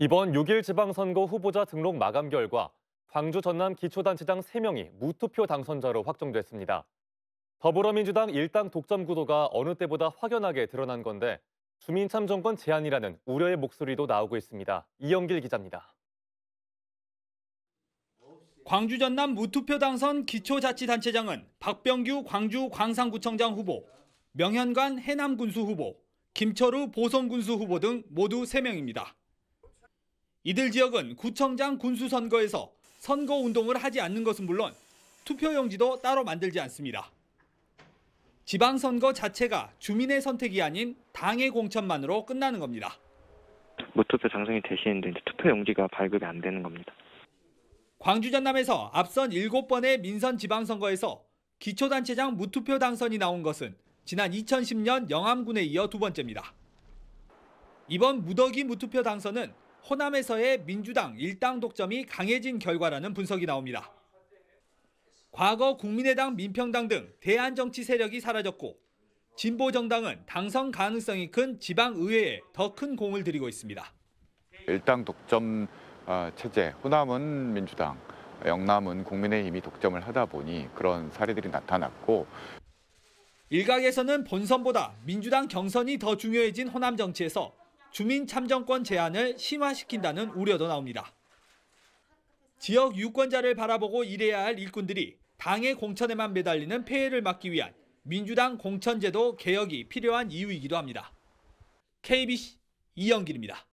이번 6일 지방선거 후보자 등록 마감 결과 광주 전남 기초단체장 3명이 무투표 당선자로 확정됐습니다. 더불어민주당 일당 독점 구도가 어느 때보다 확연하게 드러난 건데 주민참정권 제한이라는 우려의 목소리도 나오고 있습니다. 이영길 기자입니다. 광주 전남 무투표 당선 기초자치단체장은 박병규 광주 광산구청장 후보, 명현관 해남군수 후보, 김철우 보성군수 후보 등 모두 3명입니다. 이들 지역은 구청장 군수 선거에서 선거 운동을 하지 않는 것은 물론 투표용지도 따로 만들지 않습니다. 지방선거 자체가 주민의 선택이 아닌 당의 공천만으로 끝나는 겁니다. 무투표 당선이 되시는데 투표용지가 발급이 안 되는 겁니다. 광주 전남에서 앞선 7번의 민선 지방선거에서 기초단체장 무투표 당선이 나온 것은 지난 2010년 영암군에 이어 두 번째입니다. 이번 무더기 무투표 당선은 호남에서의 민주당 일당 독점이 강해진 결과라는 분석이 나옵니다. 과거 국민의당, 민평당 등 대안 정치 세력이 사라졌고 진보 정당은 당선 가능성이 큰 지방 의회에 더 큰 공을 들이고 있습니다. 일당 독점 아, 체제, 호남은 민주당, 영남은 국민의힘이 독점을 하다 보니 그런 사례들이 나타났고 일각에서는 본선보다 민주당 경선이 더 중요해진 호남 정치에서 주민 참정권 제한을 심화시킨다는 우려도 나옵니다. 지역 유권자를 바라보고 일해야 할 일꾼들이 당의 공천에만 매달리는 폐해를 막기 위한 민주당 공천제도 개혁이 필요한 이유이기도 합니다. KBC 이영길입니다.